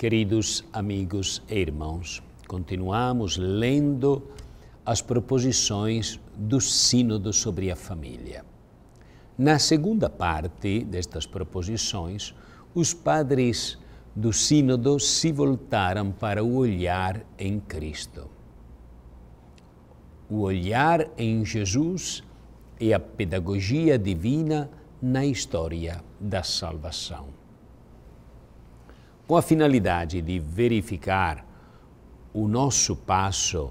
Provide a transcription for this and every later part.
Queridos amigos e irmãos, continuamos lendo as proposições do Sínodo sobre a Família. Na segunda parte destas proposições, os padres do Sínodo se voltaram para o olhar em Cristo. O olhar em Jesus e a pedagogia divina na história da salvação com a finalidade de verificar o nosso passo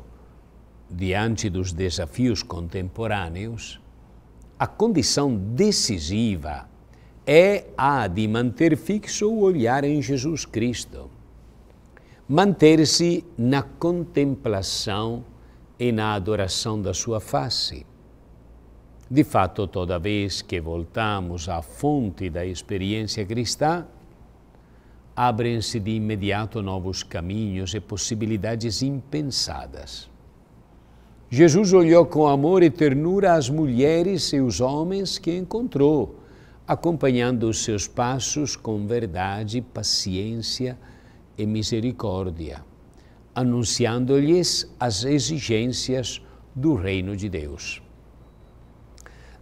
diante dos desafios contemporâneos, a condição decisiva é a de manter fixo o olhar em Jesus Cristo, manter-se na contemplação e na adoração da sua face. De fato, toda vez que voltamos à fonte da experiência cristã, abrem-se de imediato novos caminhos e possibilidades impensadas. Jesus olhou com amor e ternura as mulheres e os homens que encontrou, acompanhando os seus passos com verdade, paciência e misericórdia, anunciando-lhes as exigências do reino de Deus.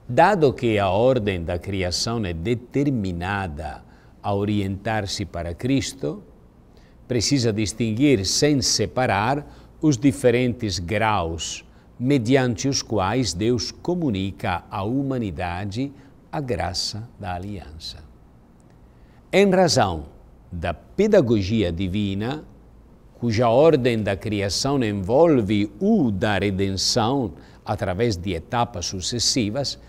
Dado que a ordem da criação é determinada a orientar-se para Cristo, precisa distinguir sem separar os diferentes graus mediante os quais Deus comunica à humanidade a graça da aliança. Em razão da pedagogia divina, cuja ordem da criação envolve o da redenção através de etapas sucessivas,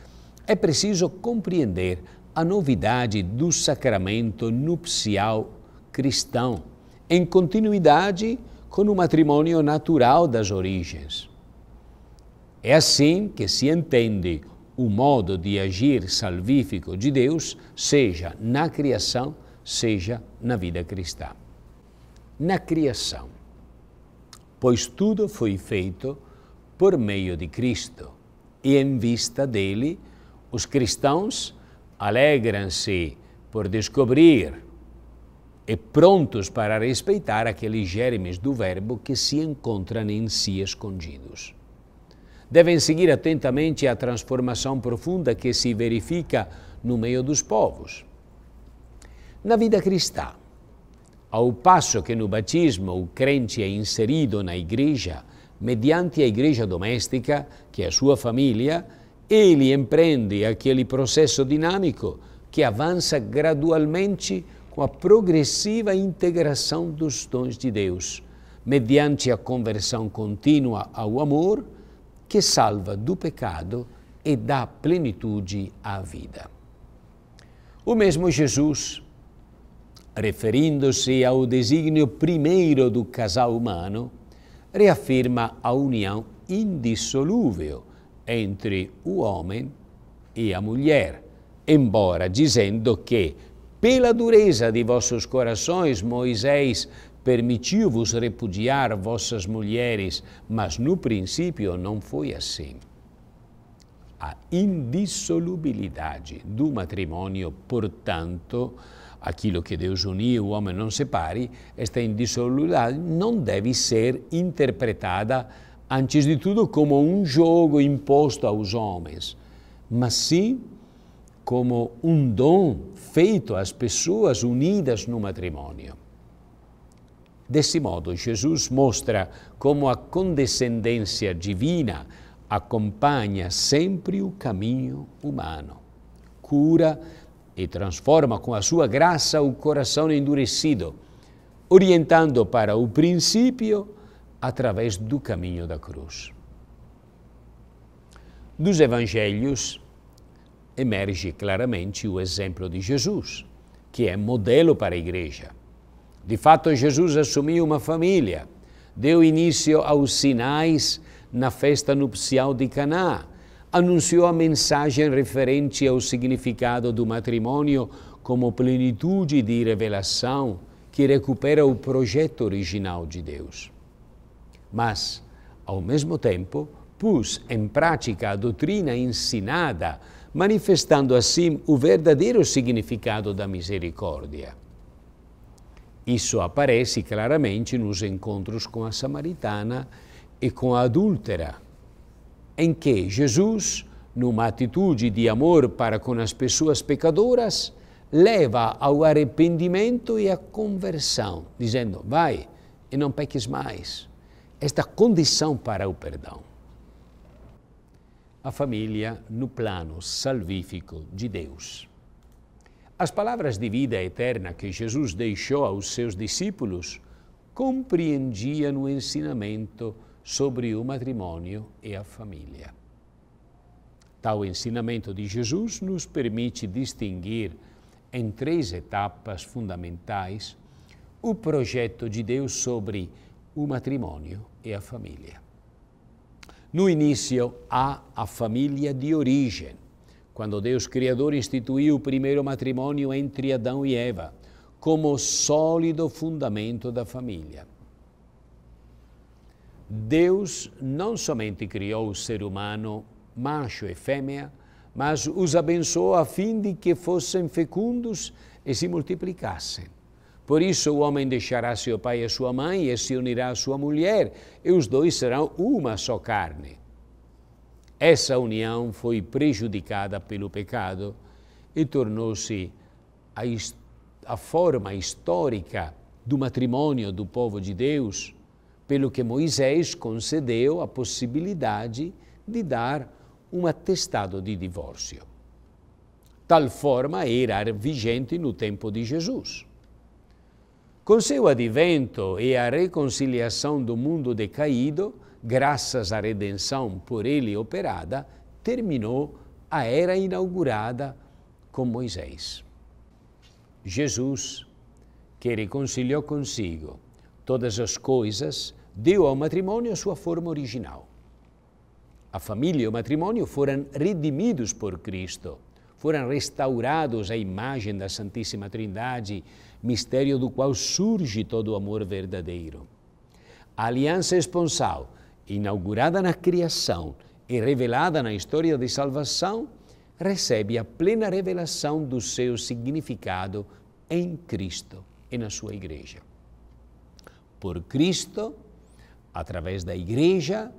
é preciso compreender a novidade do sacramento nupcial cristão, em continuidade com o matrimônio natural das origens. É assim que se entende o modo de agir salvífico de Deus, seja na criação, seja na vida cristã. Na criação, pois tudo foi feito por meio de Cristo, e em vista dele, os cristãos alegram-se por descobrir e prontos para respeitar aqueles germes do Verbo que se encontram em si escondidos. Devem seguir atentamente a transformação profunda que se verifica no meio dos povos. Na vida cristã, ao passo que no batismo o crente é inserido na igreja, mediante a igreja doméstica, que é a sua família, ele empreende aquele processo dinâmico que avança gradualmente com a progressiva integração dos dons de Deus, mediante a conversão contínua ao amor que salva do pecado e dá plenitude à vida. O mesmo Jesus, referindo-se ao desígnio primeiro do casal humano, reafirma a união indissolúvel entre o homem e a mulher, embora dizendo que, pela dureza de vossos corações, Moisés permitiu-vos repudiar vossas mulheres, mas no princípio não foi assim. A indissolubilidade do matrimônio, portanto, aquilo que Deus uniu, o homem não separe, esta indissolubilidade não deve ser interpretada antes de tudo, como um jogo imposto aos homens, mas sim como um dom feito às pessoas unidas no matrimônio. Desse modo, Jesus mostra como a condescendência divina acompanha sempre o caminho humano, cura e transforma com a sua graça o coração endurecido, orientando para o princípio através do caminho da cruz. Dos evangelhos emerge claramente o exemplo de Jesus, que é modelo para a igreja. De fato, Jesus assumiu uma família, deu início aos sinais na festa nupcial de Caná, anunciou a mensagem referente ao significado do matrimônio como plenitude de revelação que recupera o projeto original de Deus mas, ao mesmo tempo, pus em prática a doutrina ensinada, manifestando assim o verdadeiro significado da misericórdia. Isso aparece claramente nos encontros com a samaritana e com a adúltera, em que Jesus, numa atitude de amor para com as pessoas pecadoras, leva ao arrependimento e à conversão, dizendo: Vai e não peques mais esta condição para o perdão. A família no plano salvífico de Deus. As palavras de vida eterna que Jesus deixou aos seus discípulos compreendiam o ensinamento sobre o matrimônio e a família. Tal ensinamento de Jesus nos permite distinguir em três etapas fundamentais o projeto de Deus sobre a o matrimônio e a família. No início há a família de origem, quando Deus Criador instituiu o primeiro matrimônio entre Adão e Eva, como sólido fundamento da família. Deus não somente criou o ser humano, macho e fêmea, mas os abençoou a fim de que fossem fecundos e se multiplicassem. Por isso o homem deixará seu pai e sua mãe e se unirá à sua mulher, e os dois serão uma só carne. Essa união foi prejudicada pelo pecado e tornou-se a, a forma histórica do matrimônio do povo de Deus, pelo que Moisés concedeu a possibilidade de dar um atestado de divórcio. Tal forma era vigente no tempo de Jesus. Com seu advento e a reconciliação do mundo decaído, graças à redenção por ele operada, terminou a era inaugurada com Moisés. Jesus, que reconciliou consigo todas as coisas, deu ao matrimônio a sua forma original. A família e o matrimônio foram redimidos por Cristo foram restaurados à imagem da Santíssima Trindade, mistério do qual surge todo o amor verdadeiro. A aliança esponsal, inaugurada na criação e revelada na história de salvação, recebe a plena revelação do seu significado em Cristo e na sua Igreja. Por Cristo, através da Igreja,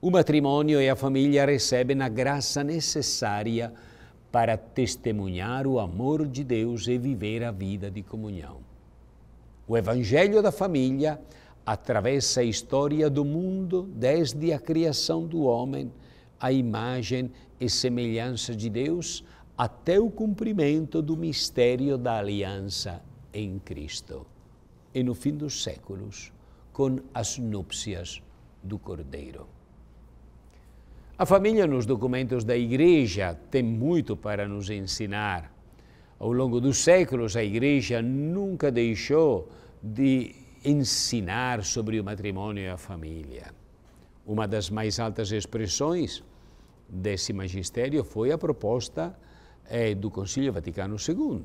o matrimônio e a família recebem a graça necessária para testemunhar o amor de Deus e viver a vida de comunhão. O Evangelho da família atravessa a história do mundo desde a criação do homem, a imagem e semelhança de Deus, até o cumprimento do mistério da aliança em Cristo. E no fim dos séculos, com as núpcias do Cordeiro. A família nos documentos da Igreja tem muito para nos ensinar. Ao longo dos séculos, a Igreja nunca deixou de ensinar sobre o matrimônio e a família. Uma das mais altas expressões desse magistério foi a proposta eh, do Concílio Vaticano II,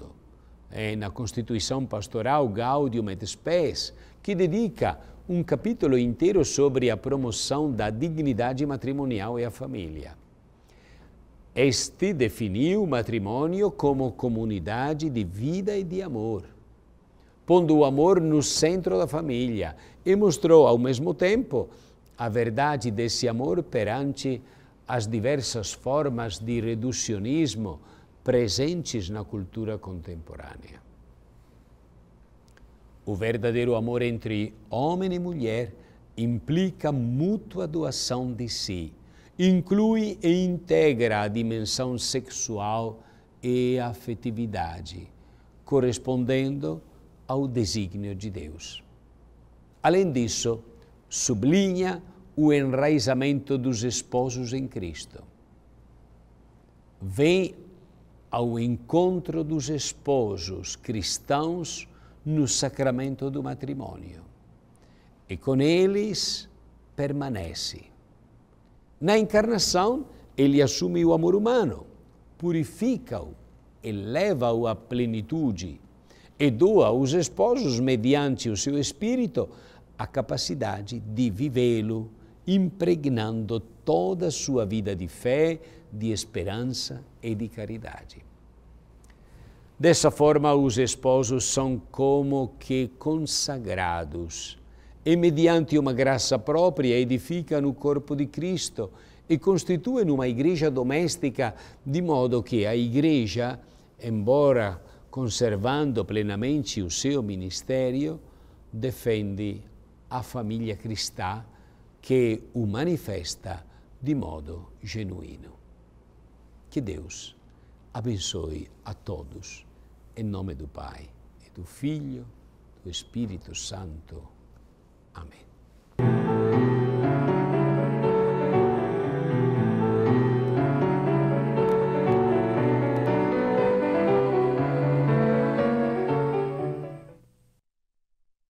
eh, na Constituição Pastoral Gaudium et Spes, que dedica um capítulo inteiro sobre a promoção da dignidade matrimonial e a família. Este definiu o matrimônio como comunidade de vida e de amor, pondo o amor no centro da família e mostrou, ao mesmo tempo, a verdade desse amor perante as diversas formas de reducionismo presentes na cultura contemporânea. O verdadeiro amor entre homem e mulher implica mútua doação de si, inclui e integra a dimensão sexual e afetividade, correspondendo ao desígnio de Deus. Além disso, sublinha o enraizamento dos esposos em Cristo. Vem ao encontro dos esposos cristãos no sacramento do matrimônio. E com eles permanece. Na encarnação, ele assume o amor humano, purifica-o, eleva-o à plenitude e doa aos esposos, mediante o seu espírito, a capacidade de vivê-lo, impregnando toda a sua vida de fé, de esperança e de caridade. Dessa forma, os esposos são como que consagrados e, mediante uma graça própria, edificam o corpo de Cristo e constituem uma igreja doméstica, de modo que a igreja, embora conservando plenamente o seu ministério, defende a família cristã que o manifesta de modo genuíno. Que Deus abençoe a todos. Em nome do Pai, e do Filho, do Espírito Santo. Amém.